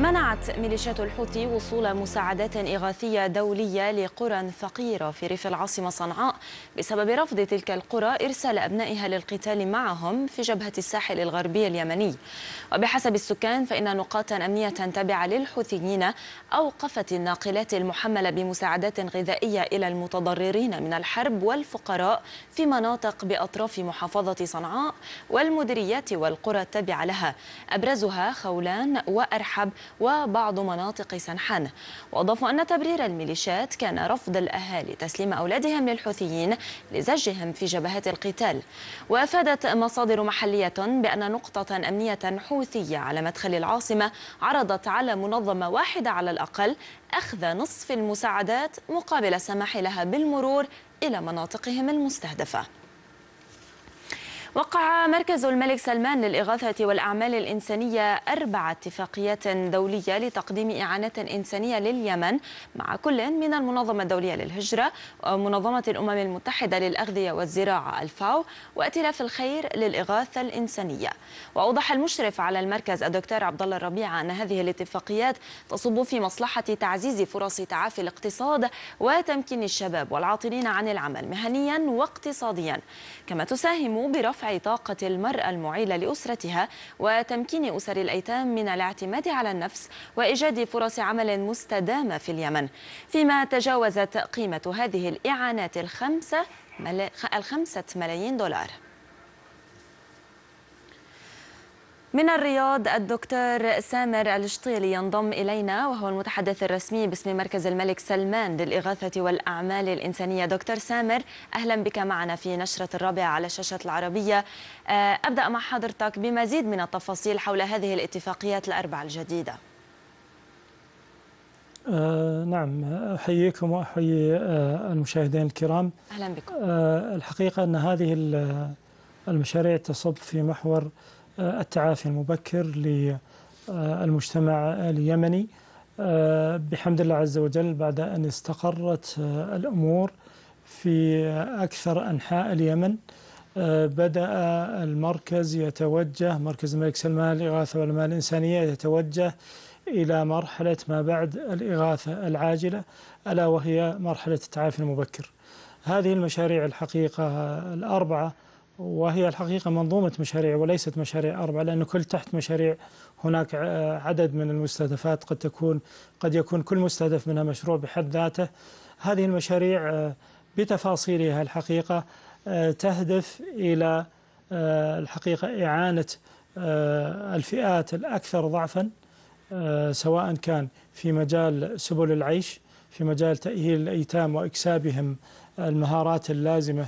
منعت ميليشيات الحوثي وصول مساعدات إغاثية دولية لقرى فقيرة في ريف العاصمة صنعاء بسبب رفض تلك القرى إرسال أبنائها للقتال معهم في جبهة الساحل الغربي اليمني وبحسب السكان فإن نقاط أمنية تابعة للحوثيين أوقفت الناقلات المحملة بمساعدات غذائية إلى المتضررين من الحرب والفقراء في مناطق بأطراف محافظة صنعاء والمديريات والقرى التابعة لها أبرزها خولان وأرحب وبعض مناطق سنحان وأضافوا أن تبرير الميليشيات كان رفض الأهالي تسليم أولادهم للحوثيين لزجهم في جبهات القتال وأفادت مصادر محلية بأن نقطة أمنية حوثية على مدخل العاصمة عرضت على منظمة واحدة على الأقل أخذ نصف المساعدات مقابل السماح لها بالمرور إلى مناطقهم المستهدفة وقع مركز الملك سلمان للإغاثة والأعمال الإنسانية أربع اتفاقيات دولية لتقديم إعانة إنسانية لليمن مع كل من المنظمة الدولية للهجرة ومنظمة الأمم المتحدة للأغذية والزراعة الفاو وأتلاف الخير للإغاثة الإنسانية وأوضح المشرف على المركز الدكتور عبد الله الربيع أن هذه الاتفاقيات تصب في مصلحة تعزيز فرص تعافي الاقتصاد وتمكين الشباب والعاطلين عن العمل مهنيا واقتصاديا كما تساهم برفع لرفع طاقة المرأة المعيلة لأسرتها وتمكين أسر الأيتام من الاعتماد على النفس وإيجاد فرص عمل مستدامة في اليمن فيما تجاوزت قيمة هذه الإعانات الخمسة, الخمسة ملايين دولار من الرياض الدكتور سامر الشطيلي ينضم إلينا وهو المتحدث الرسمي باسم مركز الملك سلمان للإغاثة والأعمال الإنسانية دكتور سامر أهلا بك معنا في نشرة الرابعة على شاشة العربية آه، أبدأ مع حضرتك بمزيد من التفاصيل حول هذه الاتفاقيات الأربع الجديدة آه نعم أحييكم وأحيي آه المشاهدين الكرام أهلا بكم آه الحقيقة أن هذه المشاريع تصب في محور التعافي المبكر للمجتمع اليمني آه، بحمد الله عز وجل بعد أن استقرت آه، الأمور في أكثر أنحاء اليمن آه، بدأ المركز يتوجه مركز الملك سلمان للإغاثة والمال الإنسانية يتوجه إلى مرحلة ما بعد الإغاثة العاجلة ألا وهي مرحلة التعافي المبكر هذه المشاريع الحقيقة الأربعة وهي الحقيقة منظومة مشاريع وليست مشاريع أربعة لأن كل تحت مشاريع هناك آه، عدد من المستهدفات قد تكون قد يكون كل مستهدف منها مشروع بحد ذاته هذه المشاريع آه، بتفاصيلها الحقيقة آه، تهدف إلى الحقيقة إعانة الفئات الأكثر ضعفا سواء كان في مجال سبل العيش في مجال تأهيل الأيتام وإكسابهم المهارات اللازمة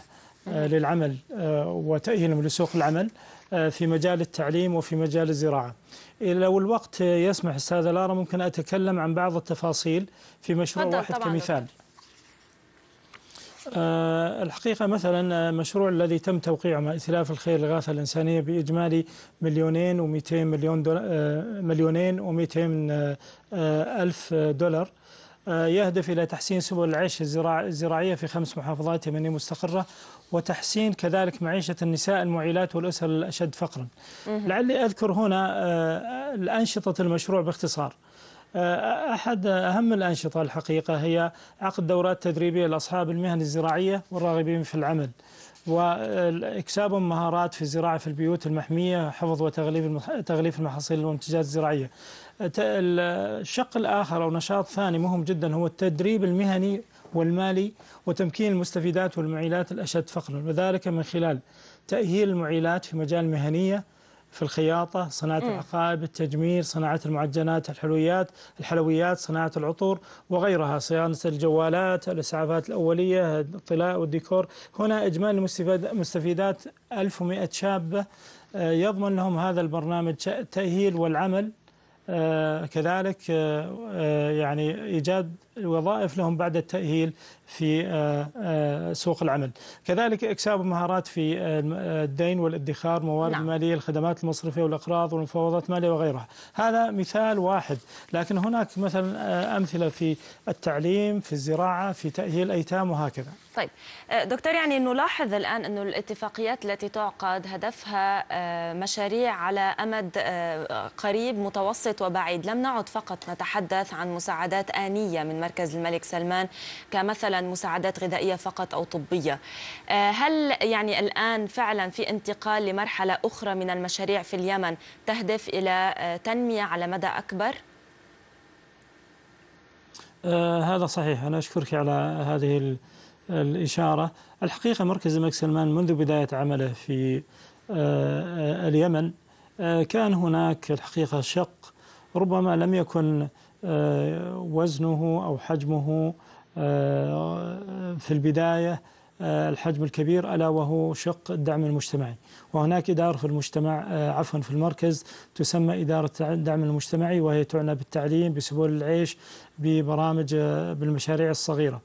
آه، للعمل آه، وتأهيلهم لسوق العمل آه، في مجال التعليم وفي مجال الزراعة لو الوقت يسمح أستاذ لارا ممكن أتكلم عن بعض التفاصيل في مشروع واحد كمثال الحقيقة مثلا مشروع الذي تم توقيعه مع ائتلاف الخير الإغاثة الإنسانية بإجمالي مليونين و200 مليون دولار مليونين و200 ألف دولار آه، يهدف إلى تحسين سبل العيش الزراعية في خمس محافظات يمنية مستقرة وتحسين كذلك معيشة النساء المعيلات والأسر الأشد فقرا لعلي أذكر هنا آه، الأنشطة المشروع باختصار آه، أحد أهم الأنشطة الحقيقة هي عقد دورات تدريبية لأصحاب المهن الزراعية والراغبين في العمل واكسابهم مهارات في الزراعه في البيوت المحميه حفظ وتغليف تغليف المحاصيل والمنتجات الزراعيه. الشق الاخر او نشاط ثاني مهم جدا هو التدريب المهني والمالي وتمكين المستفيدات والمعيلات الاشد فقرا وذلك من خلال تاهيل المعيلات في مجال مهنيه في الخياطة صناعة العقائب التجميل صناعة المعجنات الحلويات الحلويات صناعة العطور وغيرها صيانة الجوالات الإسعافات الأولية الطلاء والديكور هنا إجمالي المستفيدات 1100 شابة آه، يضمن لهم هذا البرنامج التأهيل والعمل آه، كذلك آه، يعني إيجاد الوظائف لهم بعد التأهيل في آه، آه، سوق العمل كذلك إكساب مهارات في آه، الدين والادخار موارد نعم. المالية الخدمات المصرفية والأقراض والمفاوضات المالية وغيرها هذا مثال واحد لكن هناك مثلا أمثلة في التعليم في الزراعة في تأهيل أيتام وهكذا طيب دكتور يعني نلاحظ الآن أن الاتفاقيات التي تعقد هدفها مشاريع على أمد قريب متوسط وبعيد لم نعد فقط نتحدث عن مساعدات آنية من مركز الملك سلمان كمثلا مساعدات غذائية فقط أو طبية آه، هل يعني الآن فعلا في انتقال لمرحلة أخرى من المشاريع في اليمن تهدف إلى آه، تنمية على مدى أكبر؟ آه، هذا صحيح أنا أشكرك على هذه الإشارة الحقيقة مركز الملك سلمان منذ بداية عمله في اليمن كان هناك الحقيقة شق ربما لم يكن آه، وزنه أو حجمه آه، في البداية آه، الحجم الكبير ألا وهو شق الدعم المجتمعي وهناك إدارة في المجتمع عفوا في المركز تسمى إدارة الدعم المجتمعي وهي تعنى بالتعليم بسبل العيش ببرامج بالمشاريع الصغيرة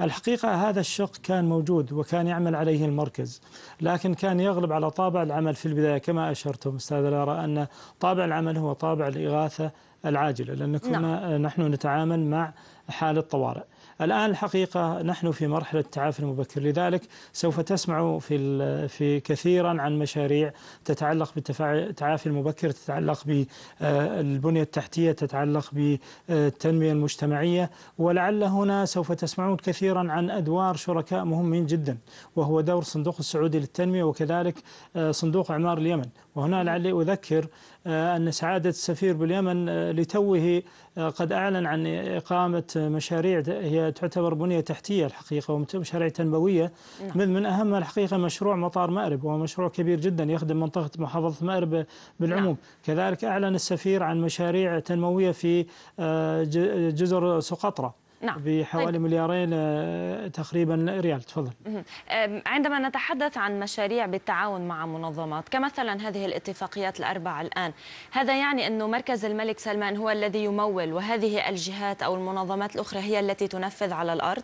الحقيقة هذا الشق كان موجود وكان يعمل عليه المركز لكن كان يغلب على طابع العمل في البداية كما أشرتم أستاذ لارا أن طابع العمل هو طابع الإغاثة العاجلة لأن كنا نعم. نحن نتعامل مع حالة طوارئ الآن الحقيقة نحن في مرحلة التعافي المبكر لذلك سوف تسمع في في كثيرا عن مشاريع تتعلق بالتعافي المبكر تتعلق بالبنية آه، التحتية تتعلق بالتنمية آه، المجتمعية ولعل هنا سوف تسمعون كثيرا عن أدوار شركاء مهمين جدا وهو دور صندوق السعودي للتنمية وكذلك آه، صندوق أعمار اليمن وهنا لعلي أذكر أن سعادة السفير باليمن لتوه قد أعلن عن إقامة مشاريع هي تعتبر بنية تحتية الحقيقة ومشاريع تنموية نعم. من من اهم الحقيقة مشروع مطار مأرب وهو مشروع كبير جدا يخدم منطقة محافظة مأرب بالعموم نعم. كذلك أعلن السفير عن مشاريع تنموية في آه، جزر سقطرة نعم. بحوالي طيب. مليارين آه، تقريبا ريال تفضل عندما نتحدث عن مشاريع بالتعاون مع منظمات كمثلا هذه الاتفاقيات الأربعة الآن هذا يعني أنه مركز الملك سلمان هو الذي يمول وهذه الجهات أو المنظمات الأخرى هي التي تنفذ على الأرض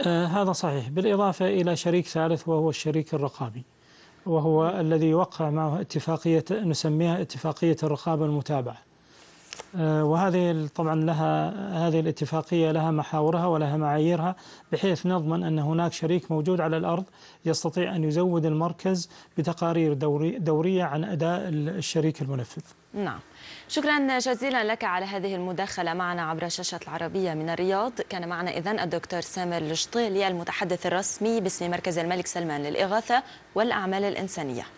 آه، هذا صحيح بالإضافة إلى شريك ثالث وهو الشريك الرقابي وهو الذي وقع معه اتفاقية نسميها اتفاقية الرقابة المتابعة آه، وهذه طبعا لها هذه الاتفاقية لها محاورها ولها معاييرها بحيث نضمن أن هناك شريك موجود على الأرض يستطيع أن يزود المركز بتقارير دوري دورية عن أداء الشريك المنفذ نعم شكرا جزيلا لك على هذه المداخلة معنا عبر شاشة العربية من الرياض كان معنا إذن الدكتور سامر الشطيلي المتحدث الرسمي باسم مركز الملك سلمان للإغاثة والأعمال الإنسانية